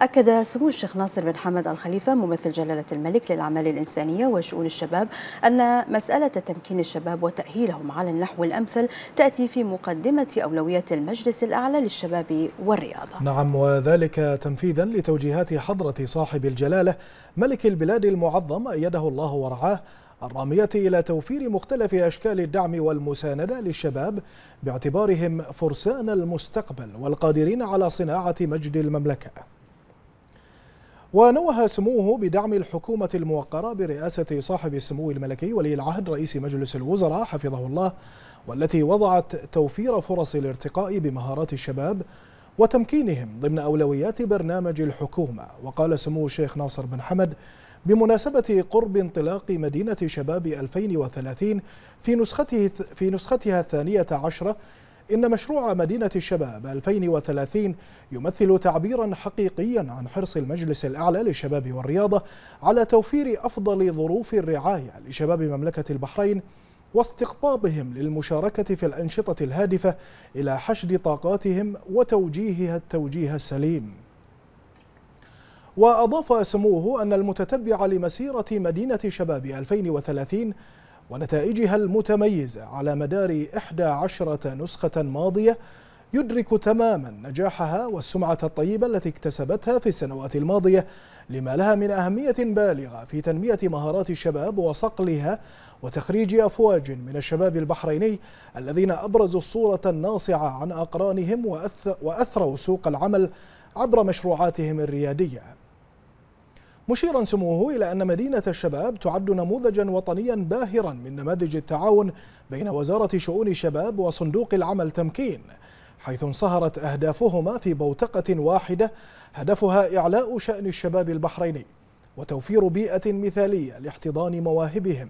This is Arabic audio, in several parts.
أكد سمو الشيخ ناصر بن حمد الخليفة ممثل جلالة الملك للأعمال الإنسانية وشؤون الشباب أن مسألة تمكين الشباب وتأهيلهم على النحو الأمثل تأتي في مقدمة أولويات المجلس الأعلى للشباب والرياضة نعم وذلك تنفيذا لتوجيهات حضرة صاحب الجلالة ملك البلاد المعظم أيده الله ورعاه الرامية إلى توفير مختلف أشكال الدعم والمساندة للشباب باعتبارهم فرسان المستقبل والقادرين على صناعة مجد المملكة ونوه سموه بدعم الحكومة الموقرة برئاسة صاحب السمو الملكي ولي العهد رئيس مجلس الوزراء حفظه الله والتي وضعت توفير فرص الارتقاء بمهارات الشباب وتمكينهم ضمن أولويات برنامج الحكومة وقال سمو الشيخ ناصر بن حمد بمناسبة قرب انطلاق مدينة شباب 2030 في نسخته في نسختها الثانية عشرة إن مشروع مدينة الشباب 2030 يمثل تعبيرا حقيقيا عن حرص المجلس الأعلى للشباب والرياضة على توفير أفضل ظروف الرعاية لشباب مملكة البحرين واستقطابهم للمشاركة في الأنشطة الهادفة إلى حشد طاقاتهم وتوجيهها التوجيه السليم وأضاف سموه أن المتتبع لمسيرة مدينة شباب 2030 ونتائجها المتميزة على مدار 11 نسخة ماضية يدرك تماما نجاحها والسمعة الطيبة التي اكتسبتها في السنوات الماضية لما لها من أهمية بالغة في تنمية مهارات الشباب وصقلها وتخريج أفواج من الشباب البحريني الذين أبرزوا الصورة الناصعة عن أقرانهم وأثروا سوق العمل عبر مشروعاتهم الريادية مشيرا سموه إلى أن مدينة الشباب تعد نموذجا وطنيا باهرا من نماذج التعاون بين وزارة شؤون الشباب وصندوق العمل تمكين حيث انصهرت أهدافهما في بوتقة واحدة هدفها إعلاء شأن الشباب البحريني وتوفير بيئة مثالية لاحتضان مواهبهم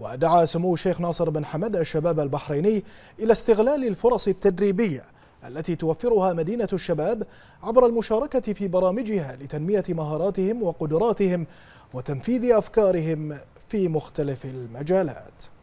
ودعا سمو الشيخ ناصر بن حمد الشباب البحريني إلى استغلال الفرص التدريبية التي توفرها مدينة الشباب عبر المشاركة في برامجها لتنمية مهاراتهم وقدراتهم وتنفيذ أفكارهم في مختلف المجالات